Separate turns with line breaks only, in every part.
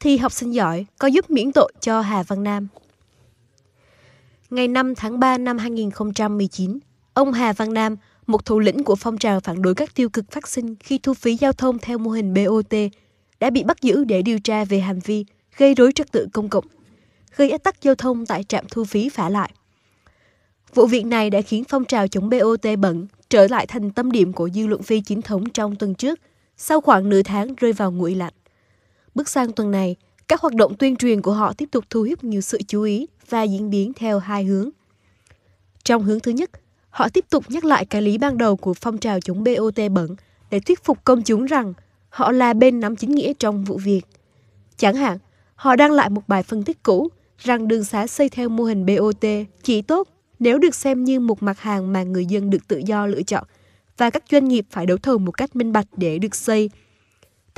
thi học sinh giỏi có giúp miễn tội cho Hà Văn Nam. Ngày 5 tháng 3 năm 2019, ông Hà Văn Nam, một thủ lĩnh của phong trào phản đối các tiêu cực phát sinh khi thu phí giao thông theo mô hình BOT, đã bị bắt giữ để điều tra về hành vi gây rối trật tự công cộng, gây ách tắc giao thông tại trạm thu phí phả lại. Vụ việc này đã khiến phong trào chống BOT bận trở lại thành tâm điểm của dư luận phi chính thống trong tuần trước, sau khoảng nửa tháng rơi vào nguội lạnh. Bước sang tuần này, các hoạt động tuyên truyền của họ tiếp tục thu hút nhiều sự chú ý và diễn biến theo hai hướng. Trong hướng thứ nhất, họ tiếp tục nhắc lại cái lý ban đầu của phong trào chống BOT bẩn để thuyết phục công chúng rằng họ là bên nắm chính nghĩa trong vụ việc. Chẳng hạn, họ đăng lại một bài phân tích cũ rằng đường xá xây theo mô hình BOT chỉ tốt nếu được xem như một mặt hàng mà người dân được tự do lựa chọn và các doanh nghiệp phải đấu thầu một cách minh bạch để được xây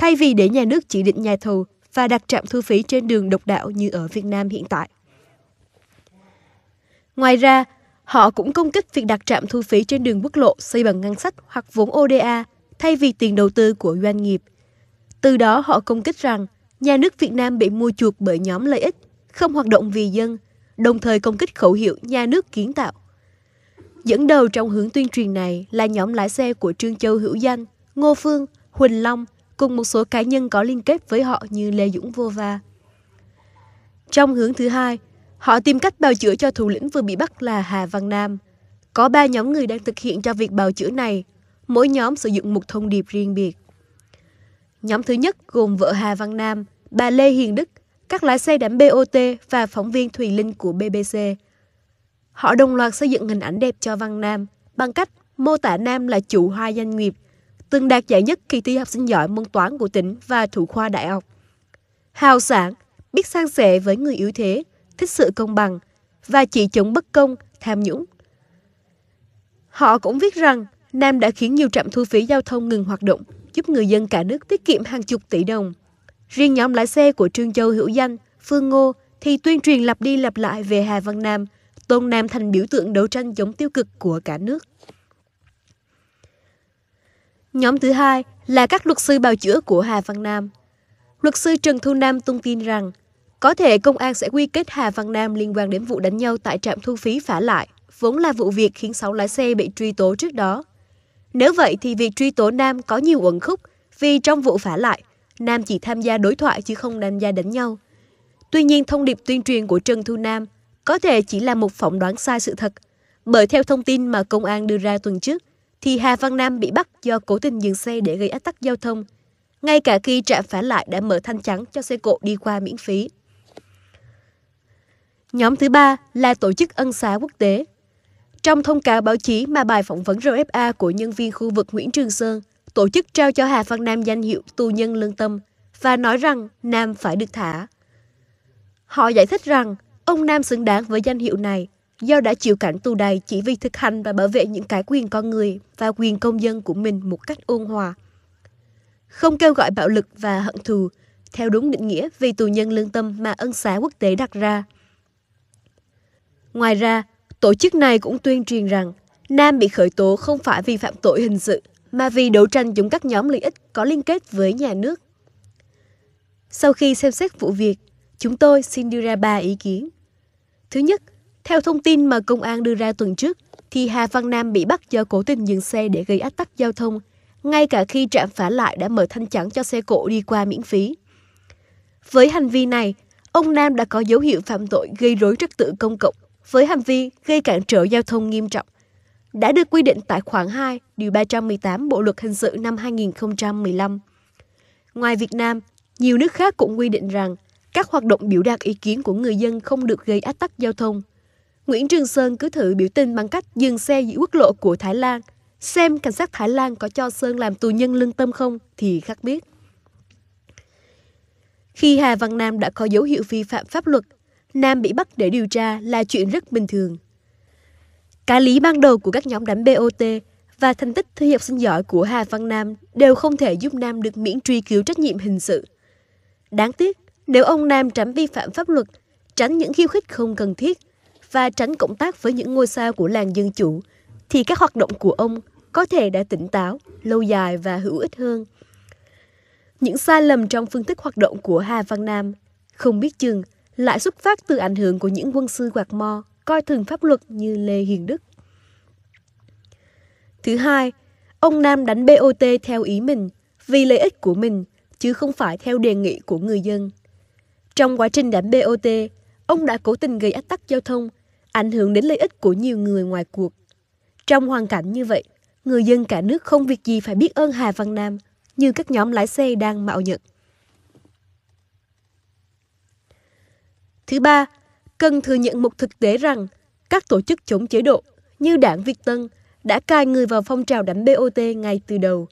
thay vì để nhà nước chỉ định nhà thầu và đặt trạm thu phí trên đường độc đạo như ở Việt Nam hiện tại. Ngoài ra, họ cũng công kích việc đặt trạm thu phí trên đường quốc lộ xây bằng ngân sách hoặc vốn ODA thay vì tiền đầu tư của doanh nghiệp. Từ đó họ công kích rằng nhà nước Việt Nam bị mua chuộc bởi nhóm lợi ích, không hoạt động vì dân, đồng thời công kích khẩu hiệu nhà nước kiến tạo. Dẫn đầu trong hướng tuyên truyền này là nhóm lái xe của Trương Châu Hữu Danh, Ngô Phương, Huỳnh Long, cùng một số cá nhân có liên kết với họ như Lê Dũng Vô Va. Trong hướng thứ hai, họ tìm cách bào chữa cho thủ lĩnh vừa bị bắt là Hà Văn Nam. Có ba nhóm người đang thực hiện cho việc bào chữa này, mỗi nhóm sử dụng một thông điệp riêng biệt. Nhóm thứ nhất gồm vợ Hà Văn Nam, bà Lê Hiền Đức, các lái xe đám BOT và phóng viên Thùy Linh của BBC. Họ đồng loạt xây dựng hình ảnh đẹp cho Văn Nam bằng cách mô tả Nam là chủ hoa doanh nghiệp từng đạt giải nhất kỳ thi học sinh giỏi môn toán của tỉnh và thủ khoa đại học. Hào sản, biết sang sẻ với người yếu thế, thích sự công bằng và chỉ chống bất công, tham nhũng. Họ cũng viết rằng Nam đã khiến nhiều trạm thu phí giao thông ngừng hoạt động, giúp người dân cả nước tiết kiệm hàng chục tỷ đồng. Riêng nhóm lái xe của Trương Châu Hữu Danh, Phương Ngô thì tuyên truyền lặp đi lặp lại về Hà Văn Nam, tôn Nam thành biểu tượng đấu tranh chống tiêu cực của cả nước. Nhóm thứ hai là các luật sư bào chữa của Hà Văn Nam. Luật sư Trần Thu Nam tung tin rằng có thể công an sẽ quy kết Hà Văn Nam liên quan đến vụ đánh nhau tại trạm thu phí phả lại, vốn là vụ việc khiến 6 lái xe bị truy tố trước đó. Nếu vậy thì việc truy tố Nam có nhiều uẩn khúc vì trong vụ phả lại, Nam chỉ tham gia đối thoại chứ không tham gia đánh nhau. Tuy nhiên thông điệp tuyên truyền của Trần Thu Nam có thể chỉ là một phỏng đoán sai sự thật, bởi theo thông tin mà công an đưa ra tuần trước, thì Hà Văn Nam bị bắt do cố tình dừng xe để gây ách tắc giao thông, ngay cả khi trạm phản lại đã mở thanh trắng cho xe cộ đi qua miễn phí. Nhóm thứ ba là Tổ chức Ân xá Quốc tế. Trong thông cáo báo chí mà bài phỏng vấn RFA của nhân viên khu vực Nguyễn Trường Sơn, tổ chức trao cho Hà Văn Nam danh hiệu tù nhân lương tâm và nói rằng Nam phải được thả. Họ giải thích rằng ông Nam xứng đáng với danh hiệu này do đã chịu cảnh tù đầy chỉ vì thực hành và bảo vệ những cái quyền con người và quyền công dân của mình một cách ôn hòa. Không kêu gọi bạo lực và hận thù, theo đúng định nghĩa vì tù nhân lương tâm mà ân xá quốc tế đặt ra. Ngoài ra, tổ chức này cũng tuyên truyền rằng Nam bị khởi tố không phải vì phạm tội hình sự, mà vì đấu tranh chống các nhóm lợi ích có liên kết với nhà nước. Sau khi xem xét vụ việc, chúng tôi xin đưa ra ba ý kiến. Thứ nhất, theo thông tin mà công an đưa ra tuần trước, thì Hà Văn Nam bị bắt do cố tình dừng xe để gây ách tắc giao thông, ngay cả khi trạm phả lại đã mở thanh chắn cho xe cộ đi qua miễn phí. Với hành vi này, ông Nam đã có dấu hiệu phạm tội gây rối trật tự công cộng với hành vi gây cản trở giao thông nghiêm trọng, đã được quy định tại khoản 2, điều 318 Bộ luật hình sự năm 2015. Ngoài Việt Nam, nhiều nước khác cũng quy định rằng các hoạt động biểu đạt ý kiến của người dân không được gây ách tắc giao thông. Nguyễn Trường Sơn cứ thử biểu tình bằng cách dừng xe giữa quốc lộ của Thái Lan. Xem cảnh sát Thái Lan có cho Sơn làm tù nhân lương tâm không thì khắc biết. Khi Hà Văn Nam đã có dấu hiệu vi phạm pháp luật, Nam bị bắt để điều tra là chuyện rất bình thường. Cả lý ban đầu của các nhóm đánh BOT và thành tích thi học sinh giỏi của Hà Văn Nam đều không thể giúp Nam được miễn truy cứu trách nhiệm hình sự. Đáng tiếc, nếu ông Nam tránh vi phạm pháp luật, tránh những khiêu khích không cần thiết – và tránh cộng tác với những ngôi sao của làng dân chủ, thì các hoạt động của ông có thể đã tỉnh táo, lâu dài và hữu ích hơn. Những sai lầm trong phương thức hoạt động của Hà Văn Nam không biết chừng lại xuất phát từ ảnh hưởng của những quân sư quạt mo coi thường pháp luật như Lê Hiền Đức. Thứ hai, ông Nam đánh BOT theo ý mình vì lợi ích của mình chứ không phải theo đề nghị của người dân. Trong quá trình đánh BOT, ông đã cố tình gây ách tắc giao thông ảnh hưởng đến lợi ích của nhiều người ngoài cuộc. Trong hoàn cảnh như vậy, người dân cả nước không việc gì phải biết ơn Hà Văn Nam như các nhóm lái xe đang mạo nhận. Thứ ba, cần thừa nhận một thực tế rằng các tổ chức chống chế độ như Đảng Việt Tân đã cai người vào phong trào đánh BOT ngay từ đầu.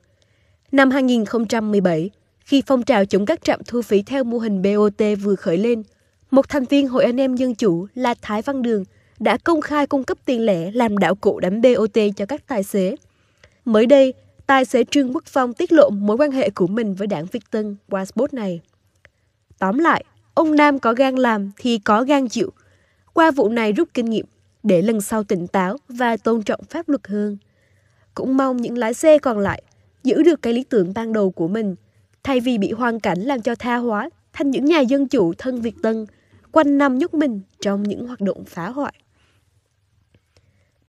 Năm 2017, khi phong trào chống các trạm thu phí theo mô hình BOT vừa khởi lên, một thành viên Hội Anh em Dân Chủ là Thái Văn Đường – đã công khai cung cấp tiền lẻ làm đạo cụ đánh BOT cho các tài xế. Mới đây, tài xế Trương Quốc Phong tiết lộ mối quan hệ của mình với đảng Việt Tân qua spot này. Tóm lại, ông Nam có gan làm thì có gan chịu. Qua vụ này rút kinh nghiệm để lần sau tỉnh táo và tôn trọng pháp luật hơn. Cũng mong những lái xe còn lại giữ được cái lý tưởng ban đầu của mình, thay vì bị hoàn cảnh làm cho tha hóa thành những nhà dân chủ thân Việt Tân, quanh năm nhúc mình trong những hoạt động phá hoại.